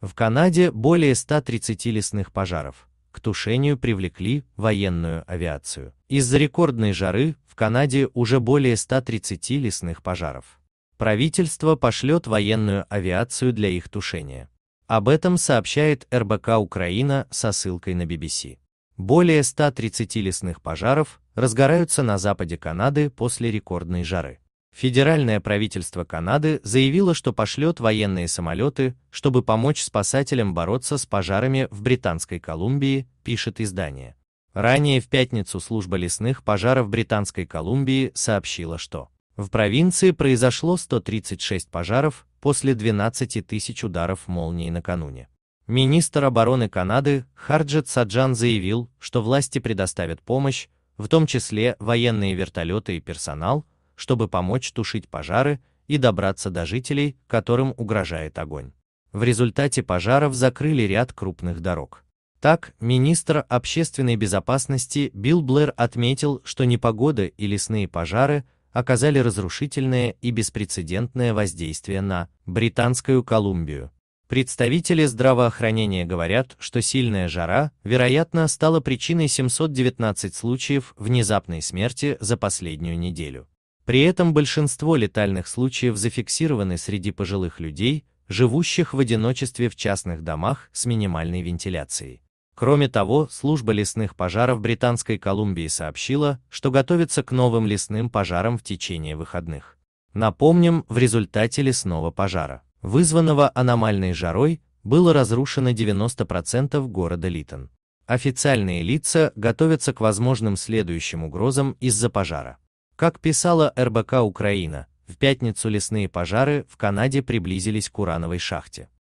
В Канаде более 130 лесных пожаров. К тушению привлекли военную авиацию. Из-за рекордной жары в Канаде уже более 130 лесных пожаров. Правительство пошлет военную авиацию для их тушения. Об этом сообщает РБК Украина со ссылкой на BBC. Более 130 лесных пожаров разгораются на западе Канады после рекордной жары. Федеральное правительство Канады заявило, что пошлет военные самолеты, чтобы помочь спасателям бороться с пожарами в Британской Колумбии, пишет издание. Ранее в пятницу служба лесных пожаров Британской Колумбии сообщила, что в провинции произошло 136 пожаров после 12 тысяч ударов молнии накануне. Министр обороны Канады Харджет Саджан заявил, что власти предоставят помощь, в том числе военные вертолеты и персонал, чтобы помочь тушить пожары и добраться до жителей, которым угрожает огонь. В результате пожаров закрыли ряд крупных дорог. Так, министр общественной безопасности Билл Блэр отметил, что непогода и лесные пожары оказали разрушительное и беспрецедентное воздействие на Британскую Колумбию. Представители здравоохранения говорят, что сильная жара, вероятно, стала причиной 719 случаев внезапной смерти за последнюю неделю. При этом большинство летальных случаев зафиксированы среди пожилых людей, живущих в одиночестве в частных домах с минимальной вентиляцией. Кроме того, служба лесных пожаров Британской Колумбии сообщила, что готовится к новым лесным пожарам в течение выходных. Напомним, в результате лесного пожара, вызванного аномальной жарой, было разрушено 90% города Литон. Официальные лица готовятся к возможным следующим угрозам из-за пожара. Как писала РБК Украина, в пятницу лесные пожары в Канаде приблизились к урановой шахте.